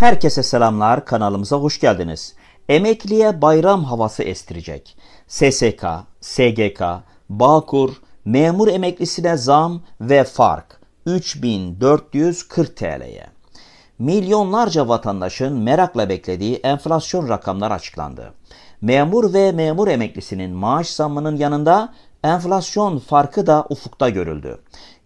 Herkese selamlar, kanalımıza hoş geldiniz. Emekliye bayram havası estirecek. SSK, SGK, Bağkur, memur emeklisine zam ve fark 3440 TL'ye. Milyonlarca vatandaşın merakla beklediği enflasyon rakamları açıklandı. Memur ve memur emeklisinin maaş zammının yanında enflasyon farkı da ufukta görüldü.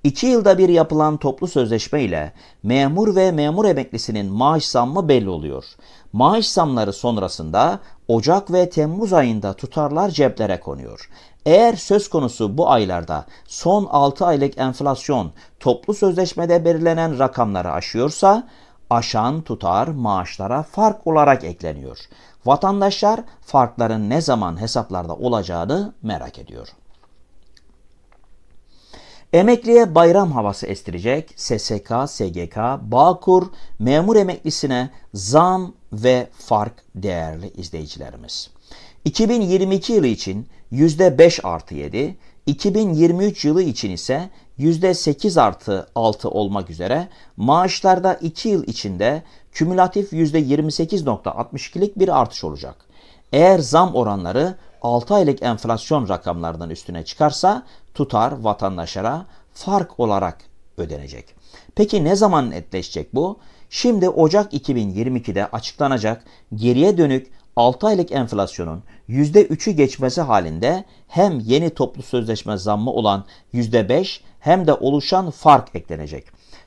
İki yılda bir yapılan toplu sözleşme ile memur ve memur emeklisinin maaş zammı belli oluyor. Maaş zamları sonrasında Ocak ve Temmuz ayında tutarlar ceplere konuyor. Eğer söz konusu bu aylarda son 6 aylık enflasyon toplu sözleşmede belirlenen rakamları aşıyorsa aşan tutar maaşlara fark olarak ekleniyor. Vatandaşlar farkların ne zaman hesaplarda olacağını merak ediyor. Emekliye bayram havası estirecek SSK, SGK, Bağkur, memur emeklisine zam ve fark değerli izleyicilerimiz. 2022 yılı için %5 artı 7, 2023 yılı için ise %8 artı 6 olmak üzere maaşlarda 2 yıl içinde kümülatif %28.62'lik bir artış olacak. Eğer zam oranları 6 aylık enflasyon rakamlarının üstüne çıkarsa tutar vatandaşlara fark olarak ödenecek. Peki ne zaman netleşecek bu? Şimdi Ocak 2022'de açıklanacak geriye dönük 6 aylık enflasyonun %3'ü geçmesi halinde hem yeni toplu sözleşme zammı olan %5 hem de oluşan fark eklenecek.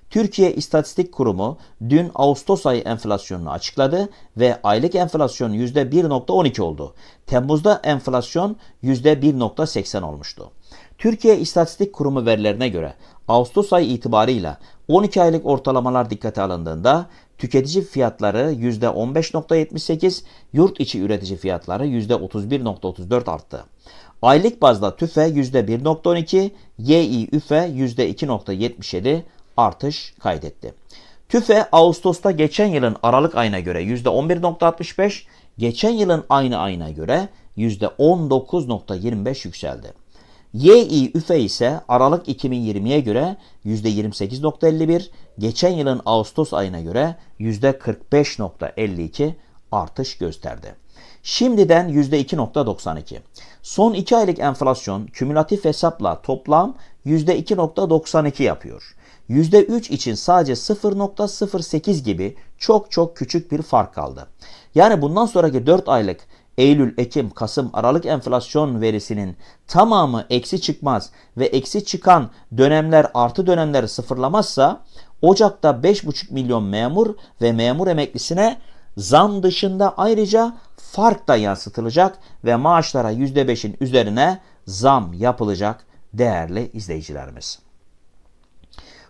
Türkiye İstatistik Kurumu dün Ağustos ayı enflasyonunu açıkladı ve aylık enflasyon %1.12 oldu. Temmuz'da enflasyon %1.80 olmuştu. Türkiye İstatistik Kurumu verilerine göre Ağustos ayı itibarıyla 12 aylık ortalamalar dikkate alındığında tüketici fiyatları %15.78, yurt içi üretici fiyatları %31.34 arttı. Aylık bazda tüfe %1.12, Yİ üfe %2.77, artış kaydetti. TÜFE Ağustos'ta geçen yılın Aralık ayına göre %11.65, geçen yılın aynı ayına göre %19.25 yükseldi. Yİ üfe ise Aralık 2020'ye göre %28.51, geçen yılın Ağustos ayına göre %45.52 artış gösterdi. Şimdiden %2.92. Son 2 aylık enflasyon kümülatif hesapla toplam %2.92 yapıyor. %3 için sadece 0.08 gibi çok çok küçük bir fark kaldı. Yani bundan sonraki 4 aylık Eylül, Ekim, Kasım, Aralık enflasyon verisinin tamamı eksi çıkmaz ve eksi çıkan dönemler artı dönemleri sıfırlamazsa Ocak'ta 5,5 milyon memur ve memur emeklisine zam dışında ayrıca fark da yansıtılacak ve maaşlara %5'in üzerine zam yapılacak değerli izleyicilerimiz.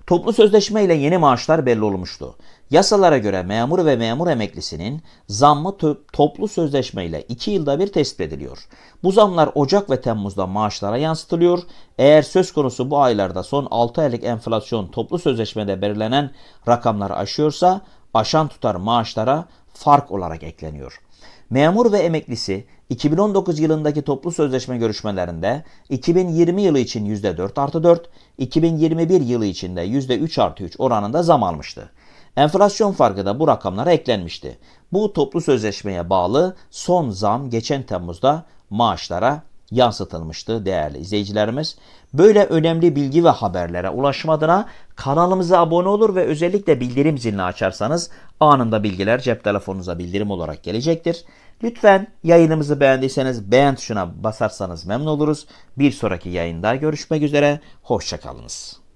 Toplu sözleşme ile yeni maaşlar belli olmuştu. Yasalara göre memur ve memur emeklisinin zammı toplu sözleşme ile 2 yılda bir tespit ediliyor. Bu zamlar Ocak ve Temmuz'da maaşlara yansıtılıyor. Eğer söz konusu bu aylarda son 6 aylık enflasyon toplu sözleşmede belirlenen rakamları aşıyorsa aşan tutar maaşlara fark olarak ekleniyor. Memur ve emeklisi 2019 yılındaki toplu sözleşme görüşmelerinde 2020 yılı için %4 artı 4, 2021 yılı için de %3 artı 3 oranında zam almıştı. Enflasyon farkı da bu rakamlara eklenmişti. Bu toplu sözleşmeye bağlı son zam geçen Temmuz'da maaşlara yansıtılmıştı değerli izleyicilerimiz. Böyle önemli bilgi ve haberlere ulaşma kanalımıza abone olur ve özellikle bildirim zilini açarsanız anında bilgiler cep telefonunuza bildirim olarak gelecektir. Lütfen yayınımızı beğendiyseniz beğen tuşuna basarsanız memnun oluruz. Bir sonraki yayında görüşmek üzere. Hoşçakalınız.